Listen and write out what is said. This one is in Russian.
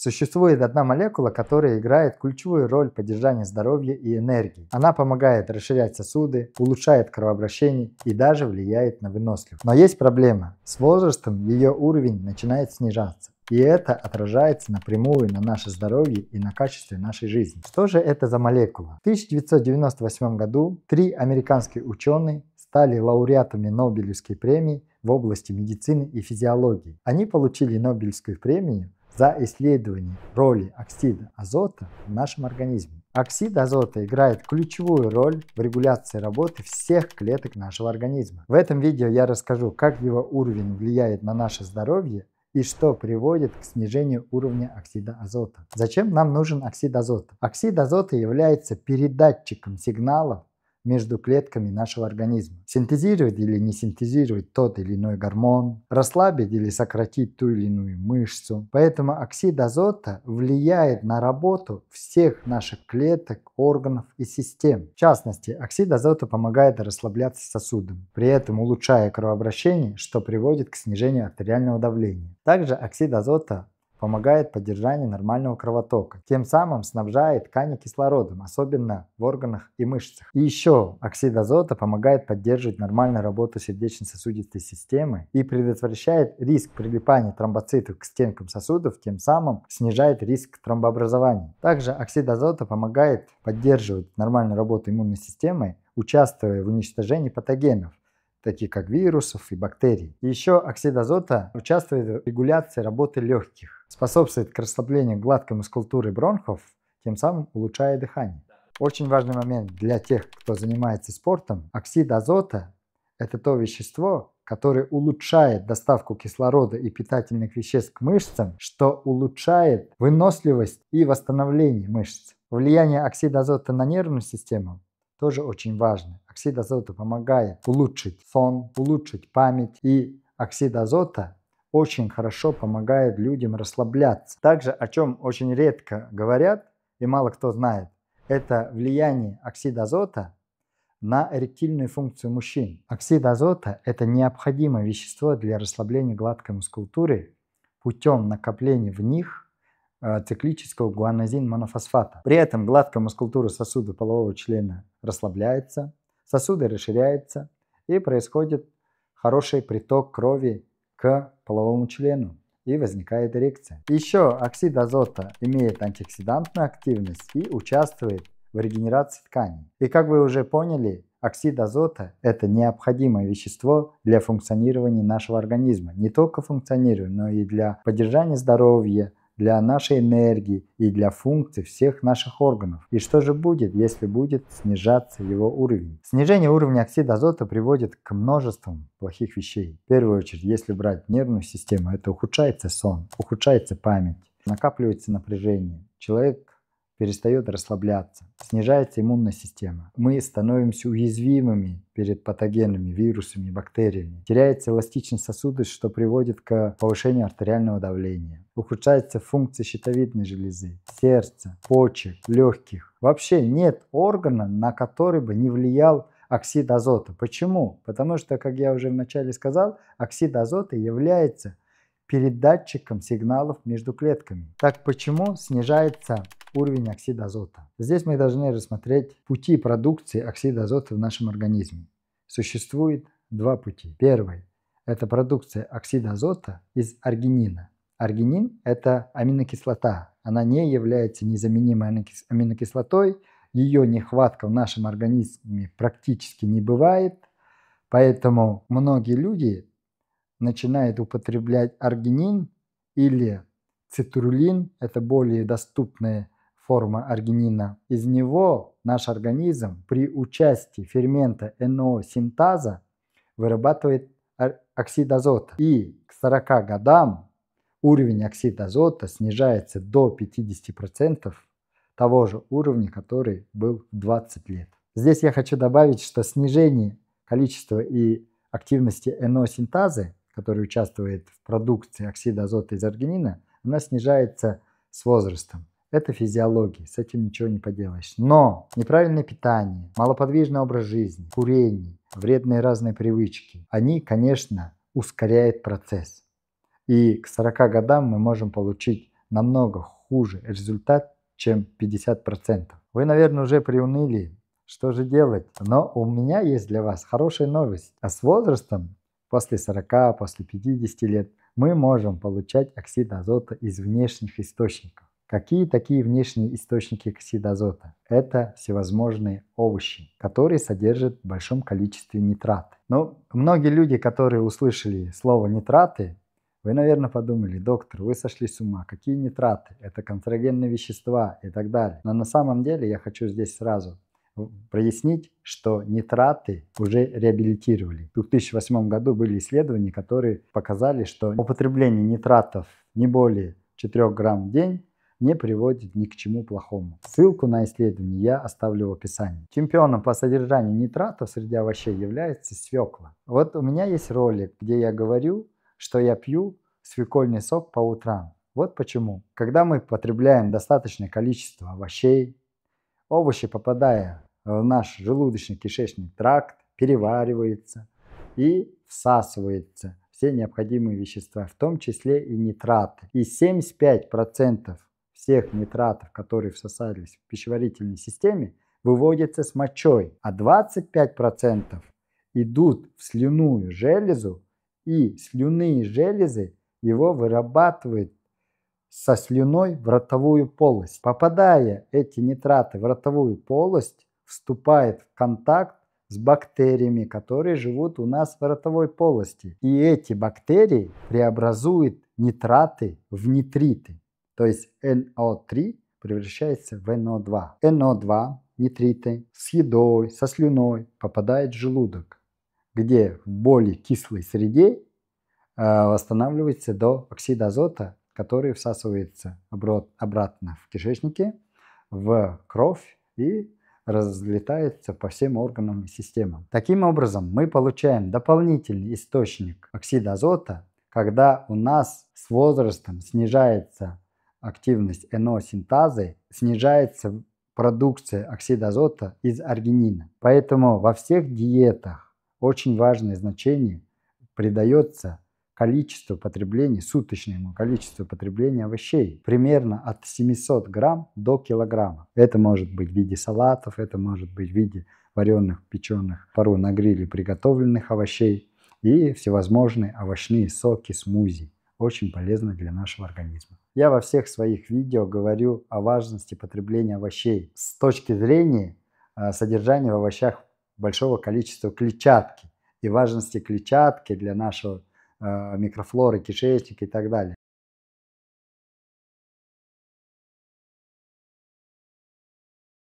Существует одна молекула, которая играет ключевую роль в поддержании здоровья и энергии. Она помогает расширять сосуды, улучшает кровообращение и даже влияет на выносливость. Но есть проблема. С возрастом ее уровень начинает снижаться. И это отражается напрямую на наше здоровье и на качестве нашей жизни. Что же это за молекула? В 1998 году три американские ученые стали лауреатами Нобелевской премии в области медицины и физиологии. Они получили Нобелевскую премию за исследование роли оксида азота в нашем организме. Оксид азота играет ключевую роль в регуляции работы всех клеток нашего организма. В этом видео я расскажу, как его уровень влияет на наше здоровье и что приводит к снижению уровня оксида азота. Зачем нам нужен оксид азота? Оксид азота является передатчиком сигналов между клетками нашего организма. Синтезировать или не синтезировать тот или иной гормон, расслабить или сократить ту или иную мышцу. Поэтому оксид азота влияет на работу всех наших клеток, органов и систем. В частности, оксид азота помогает расслабляться сосудам, при этом улучшая кровообращение, что приводит к снижению артериального давления. Также оксид азота помогает поддержанию нормального кровотока, тем самым снабжает ткани кислородом, особенно в органах и мышцах. И еще оксид азота помогает поддерживать нормальную работу сердечно-сосудистой системы и предотвращает риск прилипания тромбоцитов к стенкам сосудов, тем самым снижает риск тромбообразования. Также оксид азота помогает поддерживать нормальную работу иммунной системы, участвуя в уничтожении патогенов, такие как вирусов и бактерий. И еще оксид азота участвует в регуляции работы легких, способствует к расслаблению гладкой мускулатуры бронхов, тем самым улучшая дыхание. Очень важный момент для тех, кто занимается спортом. Оксид азота – это то вещество, которое улучшает доставку кислорода и питательных веществ к мышцам, что улучшает выносливость и восстановление мышц. Влияние оксида азота на нервную систему тоже очень важно оксид азота помогает улучшить сон, улучшить память. И оксид азота очень хорошо помогает людям расслабляться. Также, о чем очень редко говорят и мало кто знает, это влияние оксида азота на эректильную функцию мужчин. Оксид азота – это необходимое вещество для расслабления гладкой мускулатуры путем накопления в них э, циклического гуанозин монофосфата. При этом гладкая мускулатура сосуда полового члена расслабляется, сосуды расширяются и происходит хороший приток крови к половому члену и возникает эрекция. Еще оксид азота имеет антиоксидантную активность и участвует в регенерации тканей. И как вы уже поняли, оксид азота – это необходимое вещество для функционирования нашего организма. Не только функционирования, но и для поддержания здоровья, для нашей энергии и для функций всех наших органов. И что же будет, если будет снижаться его уровень? Снижение уровня оксида азота приводит к множеству плохих вещей. В первую очередь, если брать нервную систему, это ухудшается сон, ухудшается память, накапливается напряжение. Человек перестает расслабляться, снижается иммунная система. Мы становимся уязвимыми перед патогенами, вирусами, бактериями. Теряется эластичность сосудов, что приводит к повышению артериального давления. Ухудшается функция щитовидной железы, сердца, почек, легких. Вообще нет органа, на который бы не влиял оксид азота. Почему? Потому что, как я уже вначале сказал, оксид азота является передатчиком сигналов между клетками. Так почему снижается уровень оксида азота. Здесь мы должны рассмотреть пути продукции оксида азота в нашем организме. Существует два пути. Первый – это продукция оксида азота из аргинина. Аргинин – это аминокислота. Она не является незаменимой аминокислотой, ее нехватка в нашем организме практически не бывает, поэтому многие люди начинают употреблять аргинин или цитрулин, это более доступные форма аргинина. Из него наш организм при участии фермента НО синтаза вырабатывает оксид азота. И к 40 годам уровень оксида азота снижается до 50% того же уровня, который был в 20 лет. Здесь я хочу добавить, что снижение количества и активности НО-синтазы, который участвует в продукции оксида азота из аргинина, она снижается с возрастом. Это физиология, с этим ничего не поделаешь. Но неправильное питание, малоподвижный образ жизни, курение, вредные разные привычки, они, конечно, ускоряют процесс. И к 40 годам мы можем получить намного хуже результат, чем 50%. Вы, наверное, уже приуныли, что же делать? Но у меня есть для вас хорошая новость. А с возрастом, после 40, после 50 лет, мы можем получать оксид азота из внешних источников. Какие такие внешние источники оксида азота? Это всевозможные овощи, которые содержат в большом количестве нитраты. Но многие люди, которые услышали слово нитраты, вы, наверное, подумали, доктор, вы сошли с ума, какие нитраты, это канцерогенные вещества и так далее. Но на самом деле я хочу здесь сразу прояснить, что нитраты уже реабилитировали. В 2008 году были исследования, которые показали, что употребление нитратов не более 4 грамм в день не приводит ни к чему плохому. Ссылку на исследование я оставлю в описании. Чемпионом по содержанию нитратов среди овощей является свекла. Вот у меня есть ролик, где я говорю, что я пью свекольный сок по утрам. Вот почему. Когда мы потребляем достаточное количество овощей, овощи, попадая в наш желудочно-кишечный тракт, переваривается и всасывается все необходимые вещества, в том числе и нитраты. И 75% всех нитратов, которые всосались в пищеварительной системе, выводится с мочой, а 25% идут в слюную железу, и слюные железы его вырабатывают со слюной в ротовую полость. Попадая эти нитраты в ротовую полость, вступает в контакт с бактериями, которые живут у нас в ротовой полости. И эти бактерии преобразуют нитраты в нитриты. То есть NO3 превращается в NO2. NO2, нитриты, с едой, со слюной попадает в желудок, где в более кислой среде э, восстанавливается до оксида азота, который всасывается обратно в кишечнике, в кровь и разлетается по всем органам и системам. Таким образом, мы получаем дополнительный источник оксида азота, когда у нас с возрастом снижается активность НО-синтазы снижается продукция оксида азота из аргинина. Поэтому во всех диетах очень важное значение придается количеству потребления, суточному количеству потребления овощей, примерно от 700 грамм до килограмма. Это может быть в виде салатов, это может быть в виде вареных, печеных, порой на гриле приготовленных овощей и всевозможные овощные соки, смузи очень полезно для нашего организма. Я во всех своих видео говорю о важности потребления овощей с точки зрения а, содержания в овощах большого количества клетчатки и важности клетчатки для нашего а, микрофлоры, кишечника и так далее.